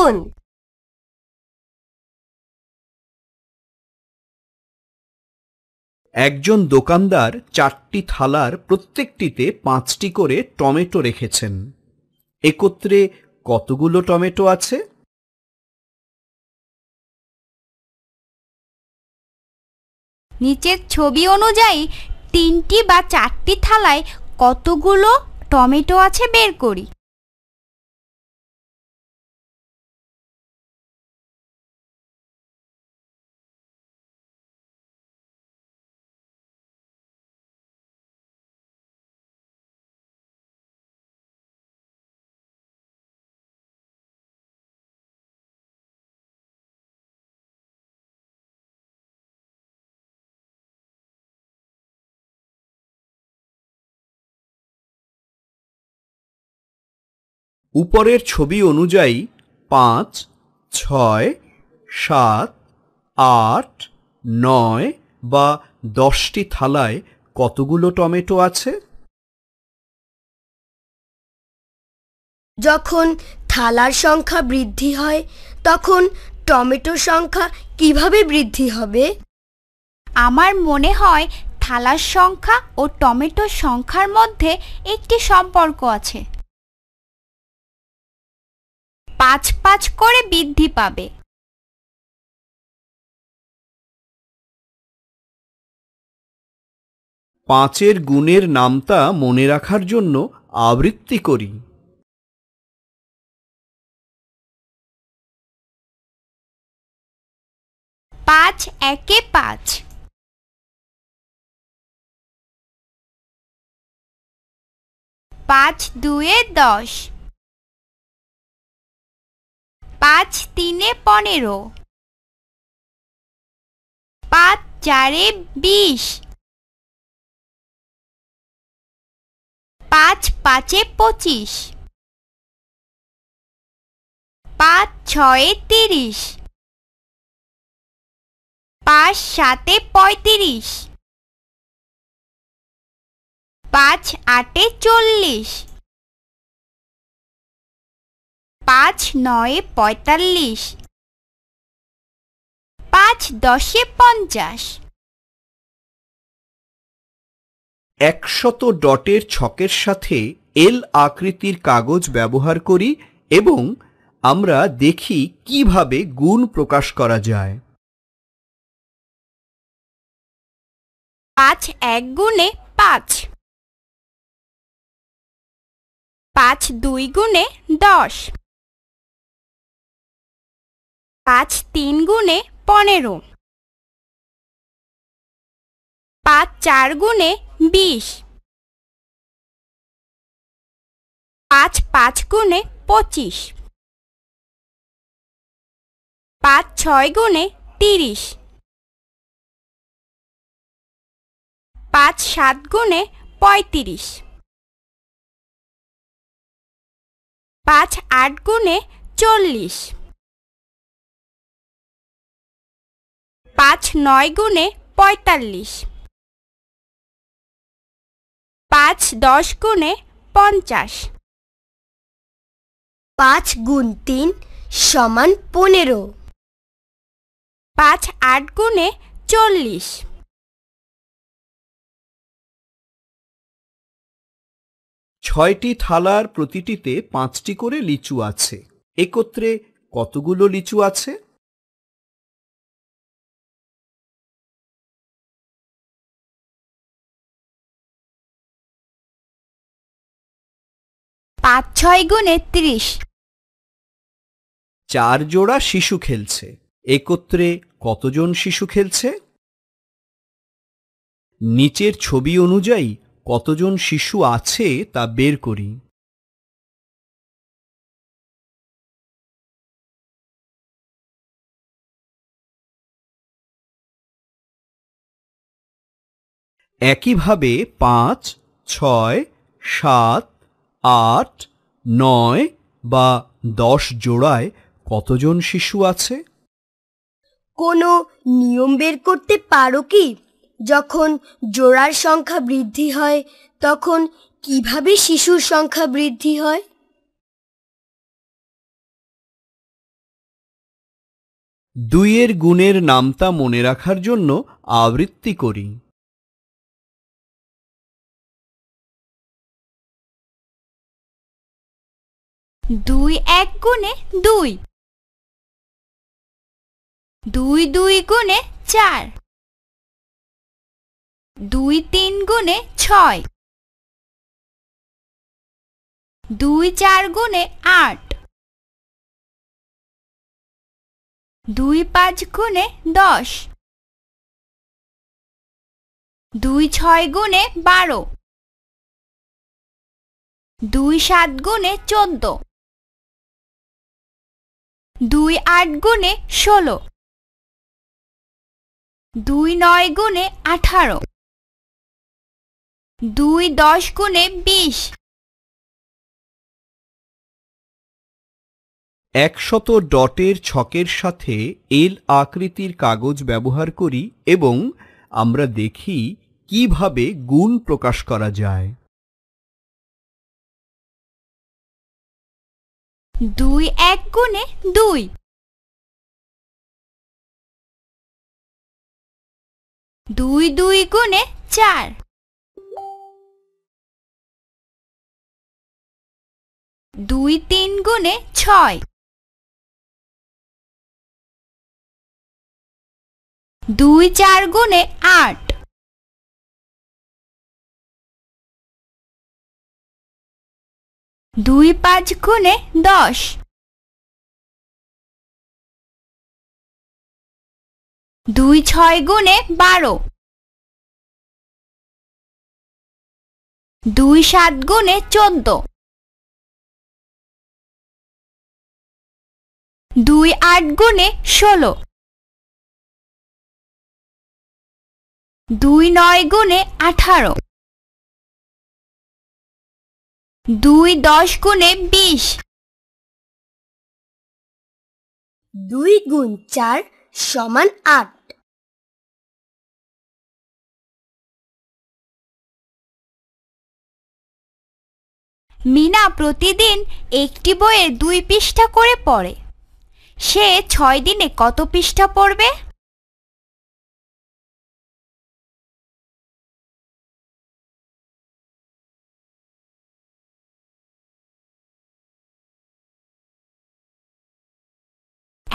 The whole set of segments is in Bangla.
বেগুন একজন দোকানদার চারটি থালার প্রত্যেকটিতে পাঁচটি করে টমেটো রেখেছেন একত্রে কতগুলো টমেটো আছে নিচের ছবি অনুযায়ী তিনটি বা চারটি থালায় কতগুলো টমেটো আছে বের করি উপরের ছবি অনুযায়ী পাঁচ ছয় সাত আট নয় বা দশটি থালায় কতগুলো টমেটো আছে যখন থালার সংখ্যা বৃদ্ধি হয় তখন টমেটোর সংখ্যা কিভাবে বৃদ্ধি হবে আমার মনে হয় থালার সংখ্যা ও টমেটোর সংখ্যার মধ্যে একটি সম্পর্ক আছে পাঁচ পাঁচ করে বৃদ্ধি পাবে পাঁচের গুণের নামতা মনে রাখার জন্য আবৃত্তি করি পাঁচ একে পাঁচ পাঁচ দুয়ে দশ পাঁচ তিনে পনেরো পাঁচ চারে বিশ পাঁচ পাঁচে পঁচিশ পাঁচ ছয়ে তিরিশ পাঁচ সাতে পঁয়ত্রিশ পাঁচ আটে চল্লিশ পাঁচ নয়ে পঁয়তাল্লিশ পাঁচ দশে পঞ্চাশ একশত ডটের ছকের সাথে এল আকৃতির কাগজ ব্যবহার করি এবং আমরা দেখি কিভাবে গুণ প্রকাশ করা যায় পাঁচ এক গুণে পাঁচ পাঁচ দুই গুণে দশ পাঁচ তিন গুণে পনেরো পাঁচ চার গুণে বিশ পাঁচ পাঁচ গুণে পঁচিশ পাঁচ ছয় গুণে তিরিশ পাঁচ সাত গুণে পঁয়ত্রিশ পাঁচ আট গুণে চল্লিশ পাঁচ নয় গুণে পঁয়তাল্লিশ পাঁচ দশ গুণে পঞ্চাশ পাঁচ গুণ তিন সমান পনেরো পাঁচ আট গুণে চল্লিশ ছয়টি থালার প্রতিটিতে পাঁচটি করে লিচু আছে একত্রে কতগুলো লিচু আছে পাঁচ ছয় গুণে ত্রিশ চার জোড়া শিশু খেলছে একত্রে কতজন শিশু খেলছে নিচের ছবি অনুযায়ী কতজন শিশু আছে তা বের করি একইভাবে পাঁচ ছয় সাত আট নয় বা দশ জোড়ায় কতজন শিশু আছে কোনো নিয়ম বের করতে পারো কি যখন জোড়ার সংখ্যা বৃদ্ধি হয় তখন কিভাবে শিশুর সংখ্যা বৃদ্ধি হয় দুইয়ের গুণের নামতা মনে রাখার জন্য আবৃত্তি করি দুই এক গুণে দুই দুই দুই গুণে চার দুই তিন গুণে ছয় দুই চার গুণে আট দুই পাঁচ গুণে দশ দুই ছয় গুণে বারো দুই সাত গুণে চোদ্দ দুই আট গুণে ষোলো দুই নয় গুণে আঠারো দুই দশ গুণে বিশ একশত ডটের ছকের সাথে এল আকৃতির কাগজ ব্যবহার করি এবং আমরা দেখি কিভাবে গুণ প্রকাশ করা যায় দুই এক গুণে দুই দুই দুই গুণে চার দুই তিন গুণে ছয় দুই চার গুণে আট দুই পাঁচ গুণে দশ দুই ছয় গুণে বারো দুই সাত গুণে চোদ্দ দুই আট গুণে ষোলো দুই নয় গুণে আঠারো দুই দশ গুণে বিশ দুই গুণ চার সমান আট মিনা প্রতিদিন একটি বইয়ে দুই পৃষ্ঠা করে পড়ে সে ছয় দিনে কত পৃষ্ঠা পড়বে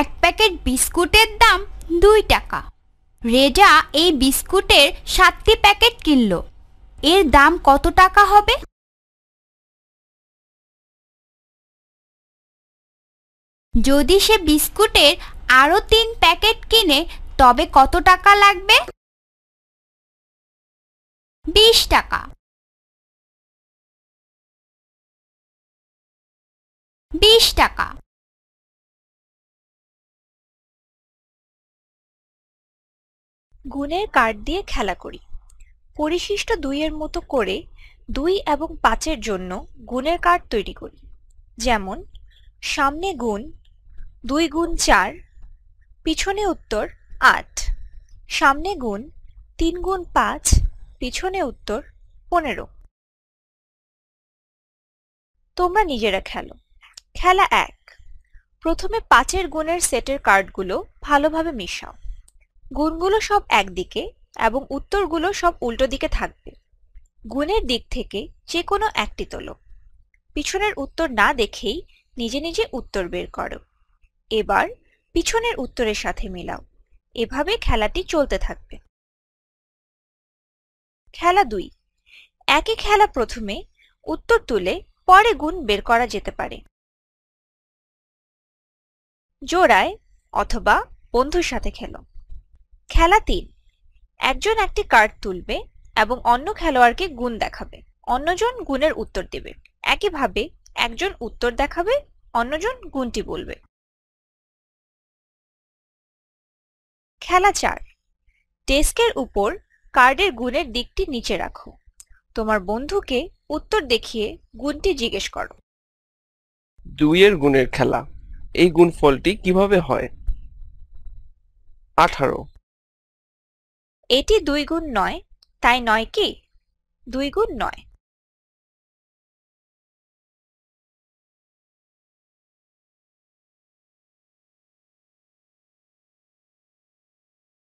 এক প্যাকেট বিস্কুটের দাম দুই টাকা রেজা এই বিস্কুটের সাতটি প্যাকেট কিনল এর দাম কত টাকা হবে যদি সে বিস্কুটের আরও তিন প্যাকেট কিনে তবে কত টাকা লাগবে বিশ টাকা বিশ টাকা গুণের কার্ড দিয়ে খেলা করি পরিশিষ্ট দুইয়ের মতো করে দুই এবং পাঁচের জন্য গুণের কার্ড তৈরি করি যেমন সামনে গুণ দুই গুণ চার পিছনে উত্তর আট সামনে গুণ তিন গুণ পাঁচ পিছনে উত্তর পনেরো তোমরা নিজেরা খেলো খেলা এক প্রথমে পাঁচের গুণের সেটের কার্ডগুলো ভালোভাবে মিশাও গুণগুলো সব একদিকে এবং উত্তরগুলো সব উল্টো দিকে থাকবে গুণের দিক থেকে যে কোনো একটি তোলো পিছনের উত্তর না দেখেই নিজে নিজে উত্তর বের করো এবার পিছনের উত্তরের সাথে মিলাও এভাবে খেলাটি চলতে থাকবে খেলা দুই একই খেলা প্রথমে উত্তর তুলে পরে গুণ বের করা যেতে পারে জোড়ায় অথবা বন্ধুর সাথে খেলো খেলা তিন একজন একটি কার্ড তুলবে এবং অন্য খেলোয়াড়কে গুণ দেখাবে অন্যজন গুণের উত্তর দেবে একইভাবে একজন উত্তর দেখাবে অন্যজন গুণটি বলবে খেলা চার ডেস্কের উপর কার্ডের গুণের দিকটি নিচে রাখো তোমার বন্ধুকে উত্তর দেখিয়ে গুণটি জিজ্ঞেস করো দুইয়ের গুণের খেলা এই গুণফলটি কিভাবে হয় আঠারো এটি দুই গুণ নয় তাই নয় কি দুই গুণ নয়